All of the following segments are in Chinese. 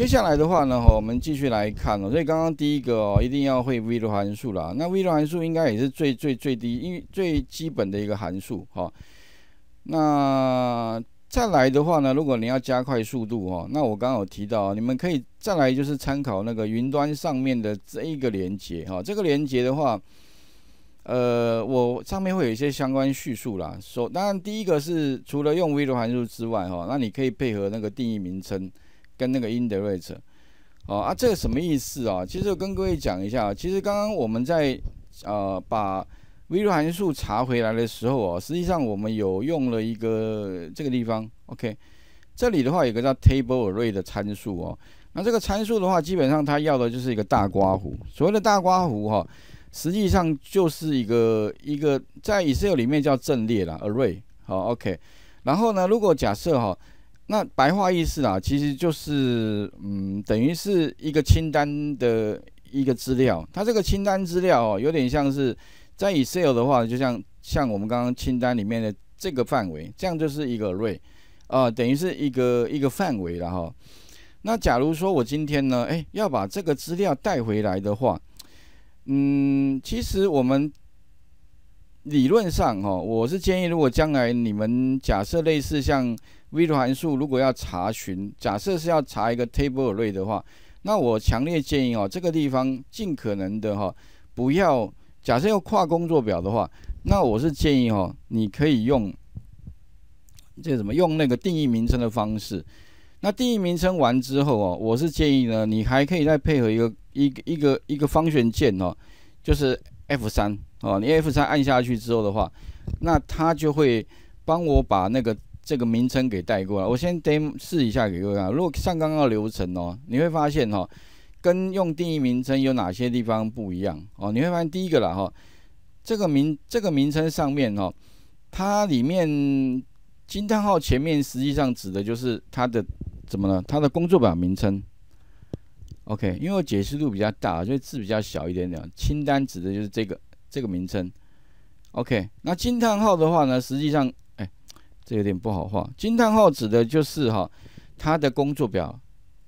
接下来的话呢，我们继续来看哦。所以刚刚第一个哦，一定要会 V 的函数啦。那 V 的函数应该也是最最最低，因为最基本的一个函数哈。那再来的话呢，如果你要加快速度哦，那我刚有提到，你们可以再来就是参考那个云端上面的这一个连接哈。这个连接的话，呃，我上面会有一些相关叙述啦。首当然第一个是除了用 V 的函数之外哈，那你可以配合那个定义名称。跟那个 in d i e r e c t 哦啊，这个什么意思啊？其实我跟各位讲一下其实刚刚我们在呃把 v l 函数查回来的时候啊，实际上我们有用了一个这个地方，OK，这里的话有个叫 table array 的参数哦，那这个参数的话，基本上它要的就是一个大刮胡，所谓的大刮胡哈，实际上就是一个一个在 Excel 里面叫阵列了 array，好 OK，然后呢，如果假设哈。那白话意思啊，其实就是，嗯，等于是一个清单的一个资料。它这个清单资料哦，有点像是在以 c e l 的话，就像像我们刚刚清单里面的这个范围，这样就是一个 ray，啊，等于是一个一个范围了哈。那假如说我今天呢，哎，要把这个资料带回来的话，嗯，其实我们理论上哈，我是建议，如果将来你们假设类似像。v l 函数如果要查询，假设是要查一个 table array 的话，那我强烈建议哦，这个地方尽可能的哈，不要假设要跨工作表的话，那我是建议哦，你可以用这怎么用那个定义名称的方式。那定义名称完之后哦，我是建议呢，你还可以再配合一个一一个一个方旋键哦，就是 F 三哦，你 F 三按下去之后的话，那它就会帮我把那个。这个名称给带过来，我先 demo 试一下给各位看。如果上刚刚流程哦，你会发现哈，跟用定义名称有哪些地方不一样哦？你会发现第一个啦哈，这个名这个名称上面哈，它里面惊叹号前面实际上指的就是它的怎么了？它的工作表名称。OK，因为我解释度比较大，所以字比较小一点点。清单指的就是这个这个名称。OK，那惊叹号的话呢，实际上。这有点不好画，惊叹号指的就是哈，它的工作表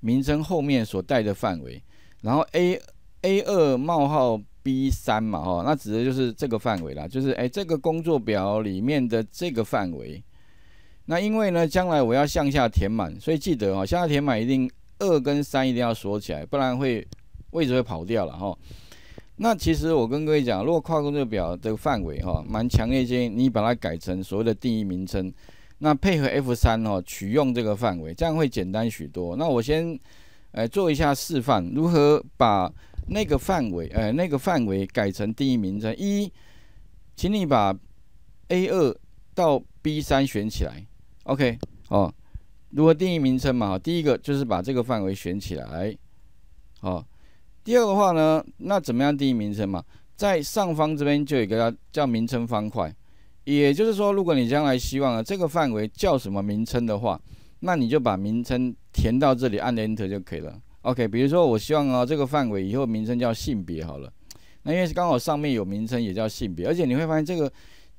名称后面所带的范围，然后 A A 二冒号 B 三嘛，哈，那指的就是这个范围啦，就是哎这个工作表里面的这个范围。那因为呢，将来我要向下填满，所以记得哈，向下填满一定二跟三一定要锁起来，不然会位置会跑掉了，哈。那其实我跟各位讲，如果跨工作表这个范围哈，蛮强烈建议你把它改成所谓的定义名称，那配合 F 三哦取用这个范围，这样会简单许多。那我先呃做一下示范，如何把那个范围呃那个范围改成定义名称？一，请你把 A 二到 B 三选起来，OK 哦。如何定义名称嘛？第一个就是把这个范围选起来，哦。第二个话呢，那怎么样定义名称嘛？在上方这边就有一个叫名称方块，也就是说，如果你将来希望啊这个范围叫什么名称的话，那你就把名称填到这里按 Enter 就可以了。OK，比如说我希望啊这个范围以后名称叫性别好了，那因为刚好上面有名称也叫性别，而且你会发现这个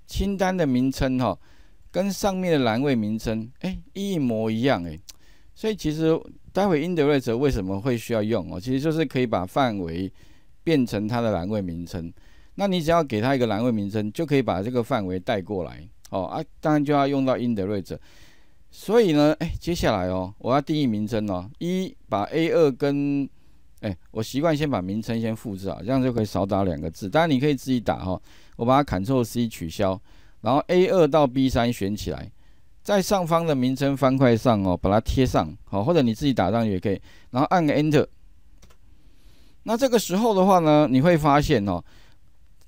清单的名称哈跟上面的栏位名称哎一模一样哎，所以其实。待会儿 INDIRECT 为什么会需要用哦？其实就是可以把范围变成它的栏位名称。那你只要给它一个栏位名称，就可以把这个范围带过来。哦啊，当然就要用到 INDIRECT。所以呢，哎，接下来哦，我要定义名称哦，一把 A 二跟哎，我习惯先把名称先复制啊，这样就可以少打两个字。当然你可以自己打哈，我把它 Ctrl C 取消，然后 A 二到 B 三选起来。在上方的名称方块上哦，把它贴上好，或者你自己打上去也可以，然后按个 Enter。那这个时候的话呢，你会发现哦，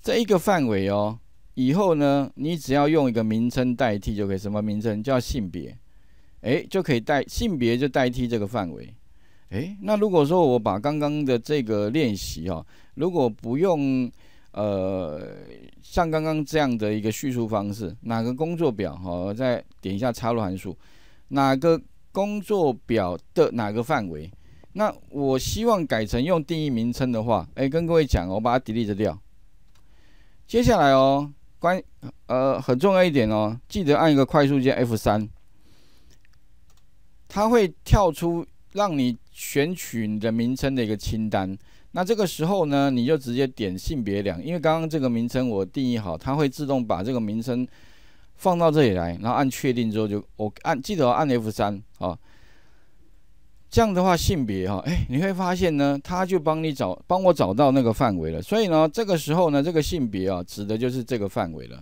这一个范围哦，以后呢，你只要用一个名称代替就可以，什么名称叫性别，哎，就可以代性别就代替这个范围，哎，那如果说我把刚刚的这个练习哦，如果不用呃，像刚刚这样的一个叙述方式，哪个工作表哈，再点一下插入函数，哪个工作表的哪个范围，那我希望改成用定义名称的话，哎，跟各位讲我把它 delete 掉。接下来哦，关呃很重要一点哦，记得按一个快速键 F 三，它会跳出让你选取你的名称的一个清单。那这个时候呢，你就直接点性别两，因为刚刚这个名称我定义好，它会自动把这个名称放到这里来，然后按确定之后就我按记得按 F 三啊，这样的话性别哈，哎，你会发现呢，它就帮你找帮我找到那个范围了，所以呢，这个时候呢，这个性别啊指的就是这个范围了，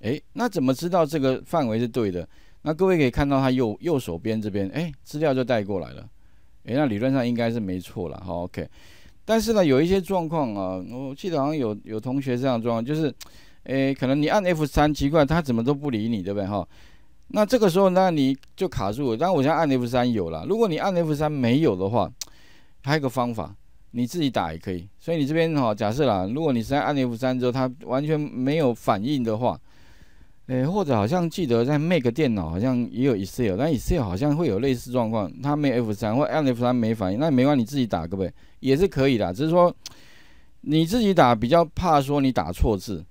哎，那怎么知道这个范围是对的？那各位可以看到它右右手边这边，哎，资料就带过来了。诶，那理论上应该是没错了哈。OK，但是呢，有一些状况啊，我记得好像有有同学这样状况，就是，诶，可能你按 F 三奇怪，他怎么都不理你，对不对哈？那这个时候那你就卡住了。但我现在按 F 三有了，如果你按 F 三没有的话，还有个方法，你自己打也可以。所以你这边哈，假设啦，如果你是在按 F 三之后，它完全没有反应的话。诶，或者好像记得在 Mac 电脑好像也有 Excel，但 Excel 好像会有类似状况，它没 F3 或者 F3 没反应，那没关系，你自己打各位也是可以的，只是说你自己打比较怕说你打错字。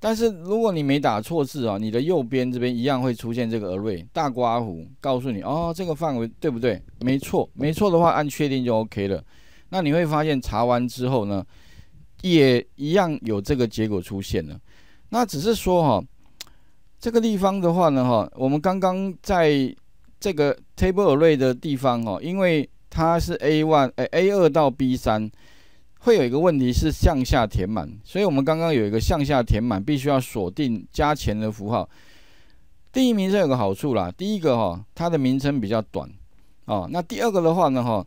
但是如果你没打错字哦，你的右边这边一样会出现这个 Array 大刮胡，告诉你哦，这个范围对不对？没错，没错的话按确定就 OK 了。那你会发现查完之后呢，也一样有这个结果出现了。那只是说哈。这个地方的话呢，哈，我们刚刚在这个 table array 的地方，哦，因为它是 A 1，诶 a 2到 B 3，会有一个问题是向下填满，所以我们刚刚有一个向下填满，必须要锁定加钱的符号。第一名这有个好处啦，第一个哈，它的名称比较短，哦，那第二个的话呢，哈，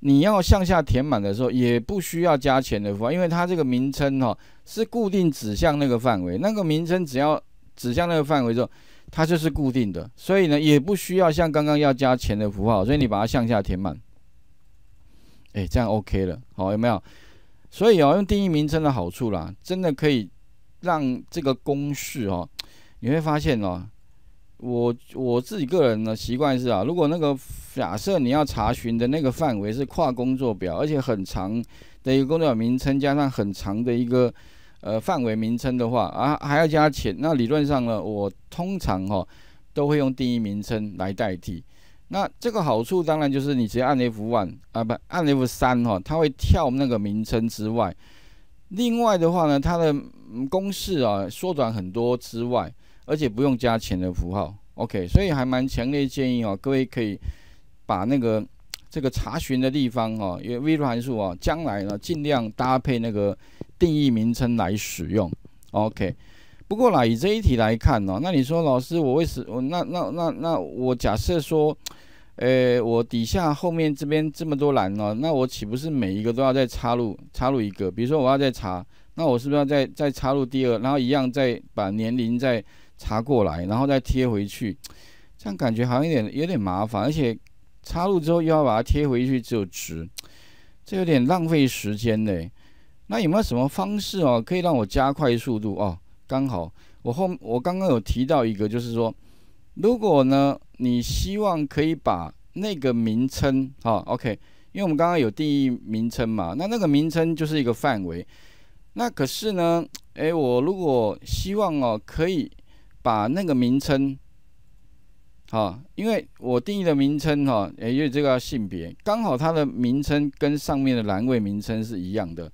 你要向下填满的时候，也不需要加钱的符号，因为它这个名称哈是固定指向那个范围，那个名称只要。指向那个范围之后，它就是固定的，所以呢也不需要像刚刚要加钱的符号，所以你把它向下填满，哎，这样 OK 了，好，有没有？所以哦，用定义名称的好处啦，真的可以让这个公式哦，你会发现哦，我我自己个人的习惯是啊，如果那个假设你要查询的那个范围是跨工作表，而且很长的一个工作表名称加上很长的一个。呃，范围名称的话啊，还要加钱。那理论上呢，我通常哈都会用定义名称来代替。那这个好处当然就是你直接按 F1 啊，不按 F3 哈，它会跳那个名称之外。另外的话呢，它的公式啊缩短很多之外，而且不用加钱的符号。OK，所以还蛮强烈建议哦，各位可以把那个。这个查询的地方哦，因为 v 函数哦，将来呢尽量搭配那个定义名称来使用。OK，不过啦，以这一题来看呢，那你说老师，我为什，那那那那我假设说，诶，我底下后面这边这么多栏哦，那我岂不是每一个都要再插入插入一个？比如说我要再查，那我是不是要再再插入第二，然后一样再把年龄再查过来，然后再贴回去？这样感觉好像有点有点麻烦，而且。插入之后又要把它贴回去，就值，这有点浪费时间嘞。那有没有什么方式哦，可以让我加快速度哦？刚好我后我刚刚有提到一个，就是说，如果呢你希望可以把那个名称哦 o k 因为我们刚刚有定义名称嘛，那那个名称就是一个范围。那可是呢，哎，我如果希望哦，可以把那个名称。好，因为我定义的名称哈，也因为这个要性别，刚好它的名称跟上面的栏位名称是一样的。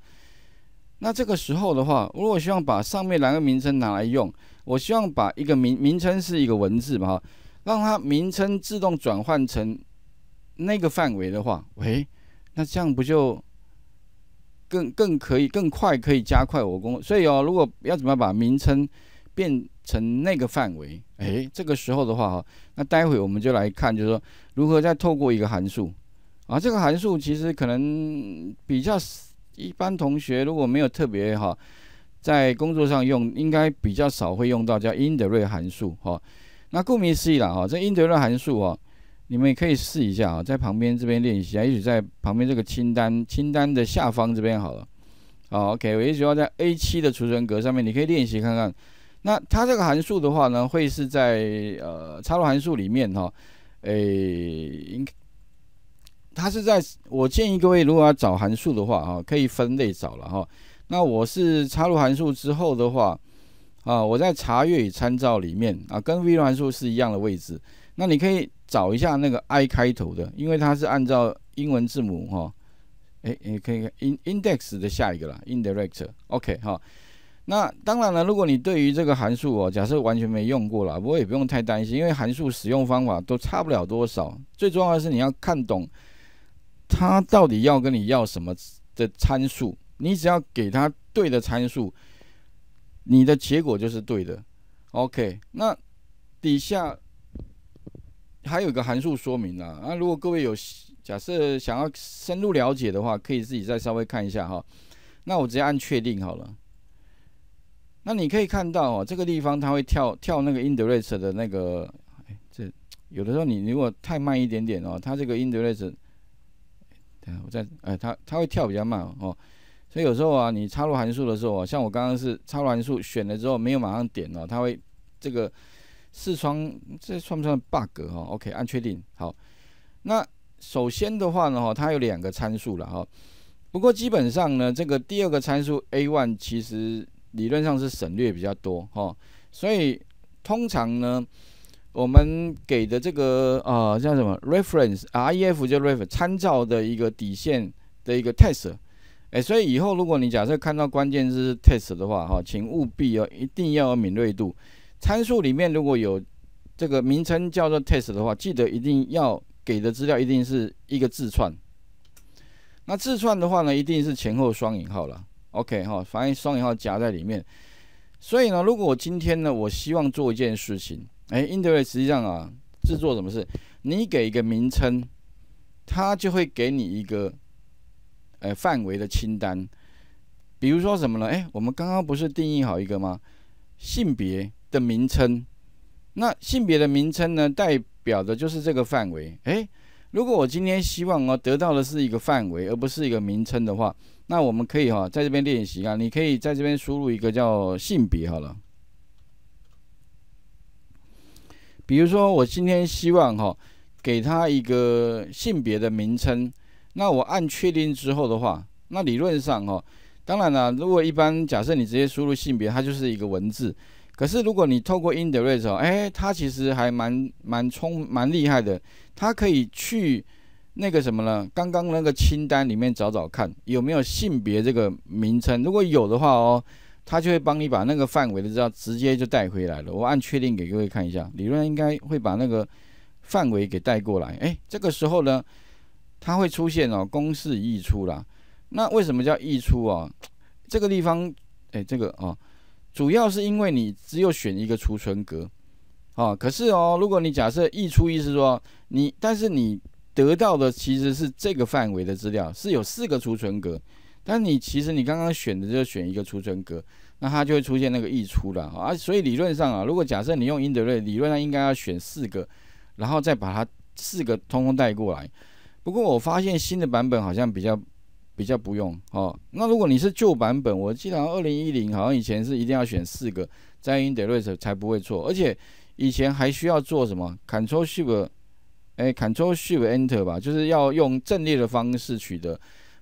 那这个时候的话，如果希望把上面栏位名称拿来用，我希望把一个名名称是一个文字嘛哈，让它名称自动转换成那个范围的话，喂，那这样不就更更可以更快可以加快我工所以哦，如果要怎么把名称变？成那个范围，哎，这个时候的话哈，那待会我们就来看，就是说如何再透过一个函数啊，这个函数其实可能比较一般同学如果没有特别哈，在工作上用应该比较少会用到叫 INDIRECT 函数哈。那顾名思义啦哈，这 INDIRECT 函数哦。你们也可以试一下啊，在旁边这边练习啊，也许在旁边这个清单清单的下方这边好了。好，OK，我也许要在 A7 的储存格上面，你可以练习看看。那它这个函数的话呢，会是在呃插入函数里面哈，诶，应它是在我建议各位如果要找函数的话啊，可以分类找了哈。那我是插入函数之后的话啊，我在查阅与参照里面啊，跟 V 函数是一样的位置。那你可以找一下那个 I 开头的，因为它是按照英文字母哈，诶，你可以 in index 的下一个啦 i n d i r e c t o k 哈。那当然了，如果你对于这个函数哦，假设完全没用过了，不过也不用太担心，因为函数使用方法都差不了多少。最重要的是你要看懂它到底要跟你要什么的参数，你只要给它对的参数，你的结果就是对的。OK，那底下还有个函数说明啊，那如果各位有假设想要深入了解的话，可以自己再稍微看一下哈。那我直接按确定好了。那你可以看到哦，这个地方它会跳跳那个 indirect 的那个，这有的时候你如果太慢一点点哦，它这个 indirect，等下我再哎，它它会跳比较慢哦，所以有时候啊，你插入函数的时候啊，像我刚刚是插入函数选了之后没有马上点哦，它会这个视窗这算不算 bug 哦 o k 按确定好。那首先的话呢，哈，它有两个参数了哈，不过基本上呢，这个第二个参数 a one 其实。理论上是省略比较多哈，所以通常呢，我们给的这个呃叫什么 reference，ref 就 ref 参照的一个底线的一个 test，哎，所以以后如果你假设看到关键字 test 的话哈，请务必要一定要有敏锐度，参数里面如果有这个名称叫做 test 的话，记得一定要给的资料一定是一个字串，那字串的话呢，一定是前后双引号了。OK 哈，反正双引号夹在里面。所以呢，如果我今天呢，我希望做一件事情，哎 i n d u r y 实际上啊，制作什么事？你给一个名称，它就会给你一个，呃，范围的清单。比如说什么呢？哎，我们刚刚不是定义好一个吗？性别的名称。那性别的名称呢，代表的就是这个范围，哎。如果我今天希望哦得到的是一个范围而不是一个名称的话，那我们可以哈在这边练习啊。你可以在这边输入一个叫性别好了。比如说我今天希望哈给他一个性别的名称，那我按确定之后的话，那理论上哈，当然了，如果一般假设你直接输入性别，它就是一个文字。可是如果你透过 Index 哦，哎，它其实还蛮蛮充蛮厉害的，它可以去那个什么呢？刚刚那个清单里面找找看有没有性别这个名称，如果有的话哦，它就会帮你把那个范围的资料直接就带回来了。我按确定给各位看一下，理论上应该会把那个范围给带过来。哎，这个时候呢，它会出现哦，公式溢出啦。那为什么叫溢出啊？这个地方，哎，这个哦。主要是因为你只有选一个储存格，啊，可是哦，如果你假设溢出意思说你，但是你得到的其实是这个范围的资料是有四个储存格，但你其实你刚刚选的就选一个储存格，那它就会出现那个溢出了啊，所以理论上啊，如果假设你用英德瑞，理论上应该要选四个，然后再把它四个通通带过来。不过我发现新的版本好像比较。比较不用哦。那如果你是旧版本，我记得二零一零好像以前是一定要选四个在 in d e r a n 才不会错，而且以前还需要做什么，Ctrl o n o Shift，哎，Ctrl o Shift Enter 吧，就是要用阵列的方式取得。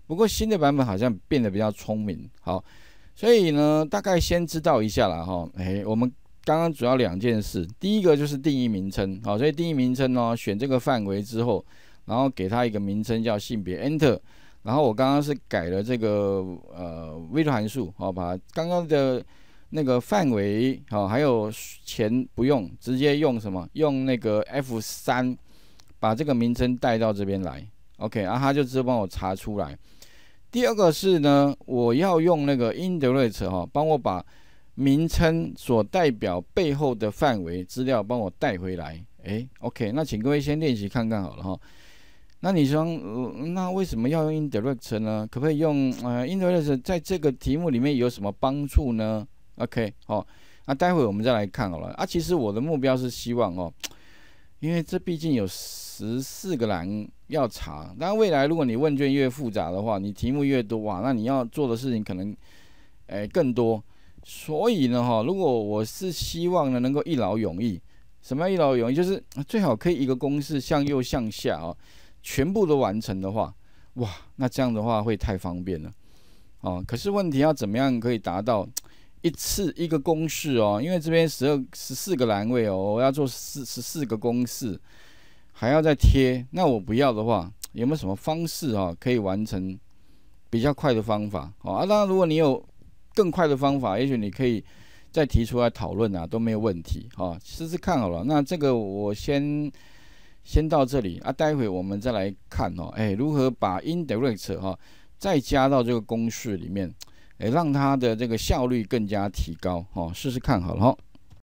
不过新的版本好像变得比较聪明，好，所以呢，大概先知道一下啦，哈，哎，我们刚刚主要两件事，第一个就是定义名称，好，所以定义名称呢，选这个范围之后，然后给它一个名称叫性别 Enter。然后我刚刚是改了这个呃微 l 函数，好把刚刚的那个范围好，还有钱不用，直接用什么？用那个 F 三把这个名称带到这边来，OK，啊，他就直接帮我查出来。第二个是呢，我要用那个 INDIRECT 哈，帮我把名称所代表背后的范围资料帮我带回来，哎，OK，那请各位先练习看看好了哈。那你说，那为什么要用 indirect 呢？可不可以用呃 indirect 在这个题目里面有什么帮助呢？OK，好，那待会我们再来看好了。啊，其实我的目标是希望哦，因为这毕竟有十四个栏要查。但未来如果你问卷越复杂的话，你题目越多啊，那你要做的事情可能诶更多。所以呢，哈，如果我是希望呢，能够一劳永逸，什么一劳永逸？就是最好可以一个公式向右向下哦。全部都完成的话，哇，那这样的话会太方便了，啊，可是问题要怎么样可以达到一次一个公式哦？因为这边十二十四个栏位哦，我要做四十四个公式，还要再贴。那我不要的话，有没有什么方式啊可以完成比较快的方法啊？当然，如果你有更快的方法，也许你可以再提出来讨论啊，都没有问题哈。试试看好了，那这个我先。先到这里啊，待会我们再来看哦，哎，如何把 indirect 哈再加到这个公式里面，哎，让它的这个效率更加提高哈，试试看好了哈。